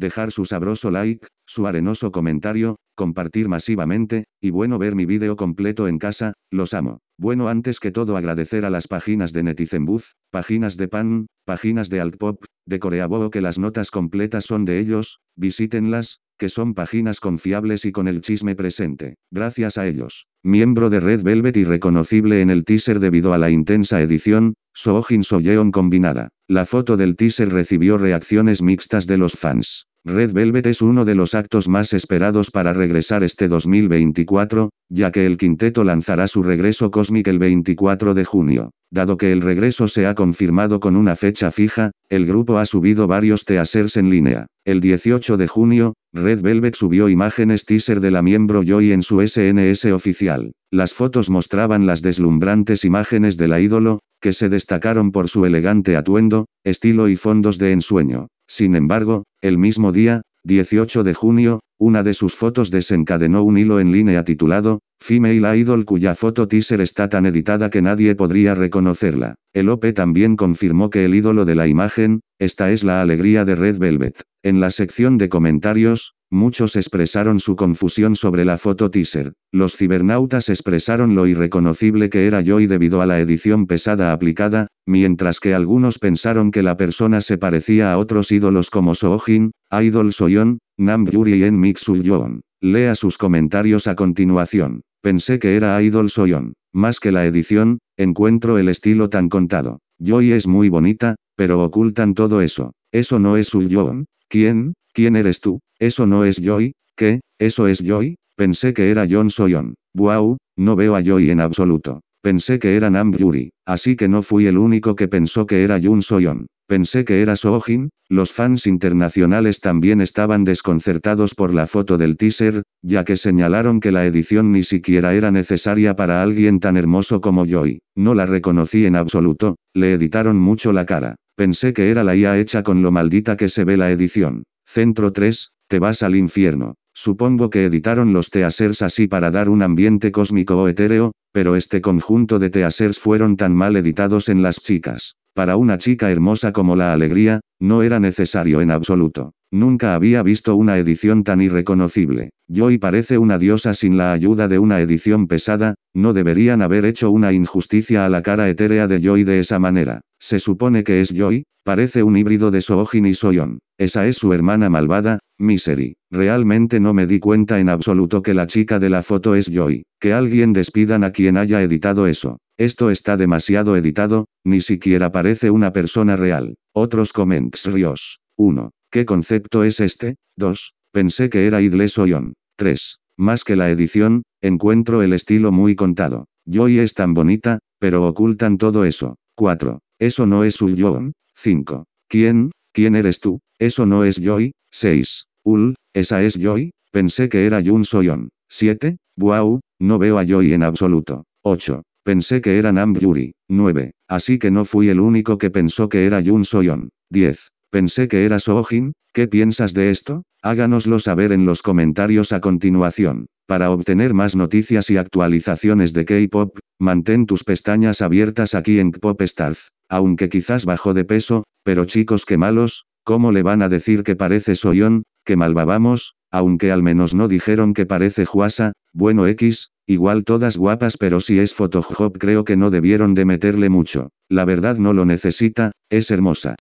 dejar su sabroso like, su arenoso comentario, compartir masivamente, y bueno ver mi vídeo completo en casa, los amo. Bueno antes que todo agradecer a las páginas de Netizenbuz, páginas de Pan, páginas de Altpop, de Coreaboo que las notas completas son de ellos, visítenlas, que son páginas confiables y con el chisme presente. Gracias a ellos. Miembro de Red Velvet y reconocible en el teaser debido a la intensa edición, Soojin Soyeon combinada. La foto del teaser recibió reacciones mixtas de los fans. Red Velvet es uno de los actos más esperados para regresar este 2024, ya que el quinteto lanzará su regreso cósmico el 24 de junio. Dado que el regreso se ha confirmado con una fecha fija, el grupo ha subido varios teasers en línea. El 18 de junio, Red Velvet subió imágenes teaser de la miembro Joy en su SNS oficial. Las fotos mostraban las deslumbrantes imágenes de la ídolo, que se destacaron por su elegante atuendo, estilo y fondos de ensueño. Sin embargo, el mismo día, 18 de junio, una de sus fotos desencadenó un hilo en línea titulado, Female Idol cuya foto teaser está tan editada que nadie podría reconocerla. El OP también confirmó que el ídolo de la imagen, esta es la alegría de Red Velvet. En la sección de comentarios, muchos expresaron su confusión sobre la foto teaser. Los cibernautas expresaron lo irreconocible que era Joy debido a la edición pesada aplicada, mientras que algunos pensaron que la persona se parecía a otros ídolos como Soojin, Idol Soyeon, Nam Yuri y Enmik Suyeon. Lea sus comentarios a continuación. Pensé que era Idol Soyon. Más que la edición, encuentro el estilo tan contado. Joy es muy bonita, pero ocultan todo eso. Eso no es Soyon. ¿Quién? ¿Quién eres tú? Eso no es Joy. ¿Qué? ¿Eso es Joy? Pensé que era John Soyon. Wow, no veo a Joy en absoluto. Pensé que era Nam Yuri, así que no fui el único que pensó que era Jun Soyon. Pensé que era Sojin, los fans internacionales también estaban desconcertados por la foto del teaser, ya que señalaron que la edición ni siquiera era necesaria para alguien tan hermoso como Joy. No la reconocí en absoluto, le editaron mucho la cara. Pensé que era la IA hecha con lo maldita que se ve la edición. Centro 3, te vas al infierno. Supongo que editaron los teasers así para dar un ambiente cósmico o etéreo, pero este conjunto de teasers fueron tan mal editados en las chicas. Para una chica hermosa como la alegría, no era necesario en absoluto. Nunca había visto una edición tan irreconocible. Joy parece una diosa sin la ayuda de una edición pesada, no deberían haber hecho una injusticia a la cara etérea de Joy de esa manera. Se supone que es Joy, parece un híbrido de Soojin y Soyon. Esa es su hermana malvada, Misery. Realmente no me di cuenta en absoluto que la chica de la foto es Joy. Que alguien despidan a quien haya editado eso. Esto está demasiado editado, ni siquiera parece una persona real. Otros comments ríos. 1. ¿Qué concepto es este? 2. Pensé que era Idle Soyon. 3. Más que la edición, encuentro el estilo muy contado. Joy es tan bonita, pero ocultan todo eso. 4. Eso no es su 5. ¿Quién? ¿Quién eres tú? Eso no es Joy. 6. Ul, esa es Joy. Pensé que era Yun Soyon. 7. Wow, no veo a Joy en absoluto. 8. Pensé que era Nam Yuri, 9. Así que no fui el único que pensó que era Jun Soyon, 10. Pensé que era Soojin, ¿qué piensas de esto? Háganoslo saber en los comentarios a continuación. Para obtener más noticias y actualizaciones de K-Pop, mantén tus pestañas abiertas aquí en K-Pop Stars. Aunque quizás bajó de peso, pero chicos que malos, ¿cómo le van a decir que parece Soyon, que malbabamos? Aunque al menos no dijeron que parece Juasa, bueno X, Igual todas guapas pero si es Photoshop creo que no debieron de meterle mucho. La verdad no lo necesita, es hermosa.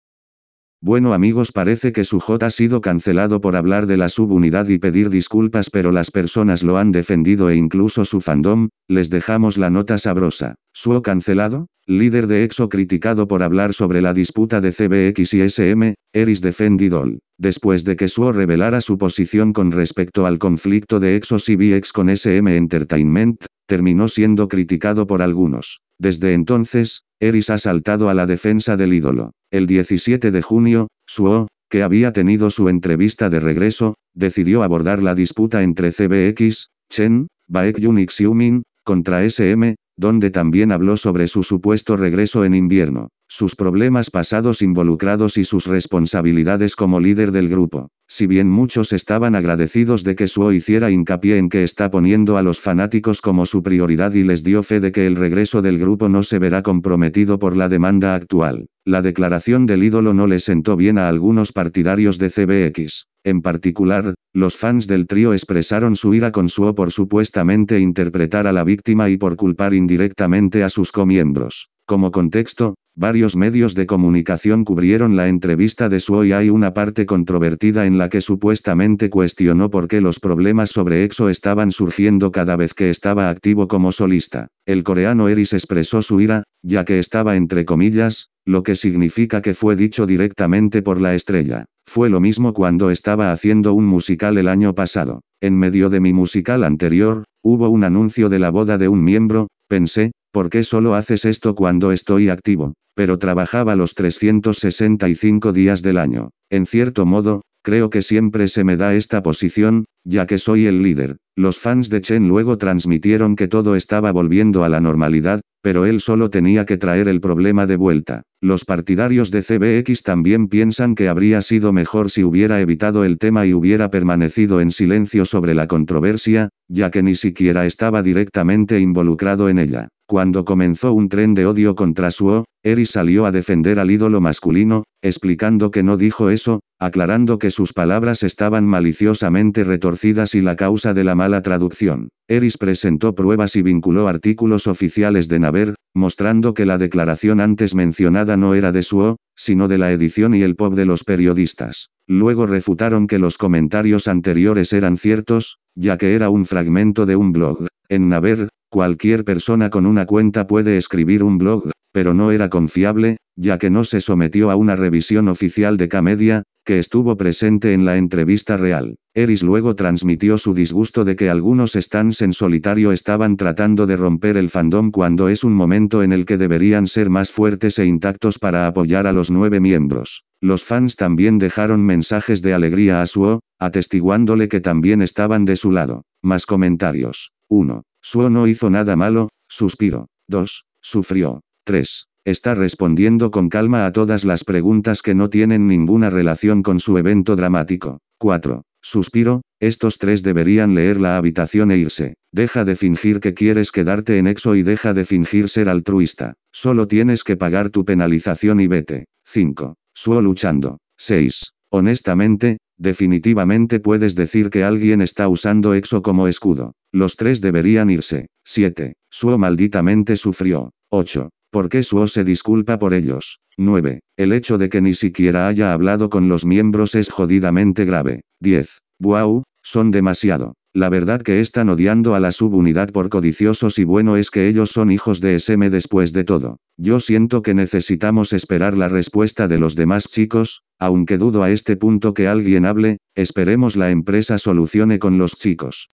Bueno amigos parece que su J ha sido cancelado por hablar de la subunidad y pedir disculpas pero las personas lo han defendido e incluso su fandom, les dejamos la nota sabrosa. Suo cancelado, líder de EXO criticado por hablar sobre la disputa de CBX y SM, Eris Defendido. Después de que Suo revelara su posición con respecto al conflicto de EXO CBX con SM Entertainment, terminó siendo criticado por algunos. Desde entonces, Eris ha saltado a la defensa del ídolo. El 17 de junio, Suo, que había tenido su entrevista de regreso, decidió abordar la disputa entre CBX, Chen, Baek y Xiumin, contra SM, donde también habló sobre su supuesto regreso en invierno, sus problemas pasados involucrados y sus responsabilidades como líder del grupo. Si bien muchos estaban agradecidos de que Suo hiciera hincapié en que está poniendo a los fanáticos como su prioridad y les dio fe de que el regreso del grupo no se verá comprometido por la demanda actual, la declaración del ídolo no le sentó bien a algunos partidarios de CBX. En particular, los fans del trío expresaron su ira con Suo por supuestamente interpretar a la víctima y por culpar indirectamente a sus comiembros. Como contexto, varios medios de comunicación cubrieron la entrevista de Suo y hay una parte controvertida en la que supuestamente cuestionó por qué los problemas sobre EXO estaban surgiendo cada vez que estaba activo como solista. El coreano Eris expresó su ira, ya que estaba entre comillas, lo que significa que fue dicho directamente por la estrella. Fue lo mismo cuando estaba haciendo un musical el año pasado. En medio de mi musical anterior, hubo un anuncio de la boda de un miembro, pensé, ¿Por qué solo haces esto cuando estoy activo? Pero trabajaba los 365 días del año. En cierto modo, creo que siempre se me da esta posición, ya que soy el líder. Los fans de Chen luego transmitieron que todo estaba volviendo a la normalidad, pero él solo tenía que traer el problema de vuelta. Los partidarios de CBX también piensan que habría sido mejor si hubiera evitado el tema y hubiera permanecido en silencio sobre la controversia, ya que ni siquiera estaba directamente involucrado en ella. Cuando comenzó un tren de odio contra Suo, Eris salió a defender al ídolo masculino, explicando que no dijo eso, aclarando que sus palabras estaban maliciosamente retorcidas y la causa de la mala traducción. Eris presentó pruebas y vinculó artículos oficiales de Naver, mostrando que la declaración antes mencionada no era de Suo, sino de la edición y el pop de los periodistas. Luego refutaron que los comentarios anteriores eran ciertos, ya que era un fragmento de un blog. En Naver, Cualquier persona con una cuenta puede escribir un blog, pero no era confiable, ya que no se sometió a una revisión oficial de Camedia, que estuvo presente en la entrevista real. Eris luego transmitió su disgusto de que algunos stands en solitario estaban tratando de romper el fandom cuando es un momento en el que deberían ser más fuertes e intactos para apoyar a los nueve miembros. Los fans también dejaron mensajes de alegría a Suo, atestiguándole que también estaban de su lado. Más comentarios. 1. Suo no hizo nada malo, suspiro. 2. Sufrió. 3. Está respondiendo con calma a todas las preguntas que no tienen ninguna relación con su evento dramático. 4. Suspiro, estos tres deberían leer la habitación e irse. Deja de fingir que quieres quedarte en exo y deja de fingir ser altruista. Solo tienes que pagar tu penalización y vete. 5. Suo luchando. 6. Honestamente, Definitivamente puedes decir que alguien está usando Exo como escudo. Los tres deberían irse. 7. Suo malditamente sufrió. 8. ¿Por qué Suo se disculpa por ellos? 9. El hecho de que ni siquiera haya hablado con los miembros es jodidamente grave. 10. Wow, son demasiado. La verdad que están odiando a la subunidad por codiciosos y bueno es que ellos son hijos de SM después de todo. Yo siento que necesitamos esperar la respuesta de los demás chicos, aunque dudo a este punto que alguien hable, esperemos la empresa solucione con los chicos.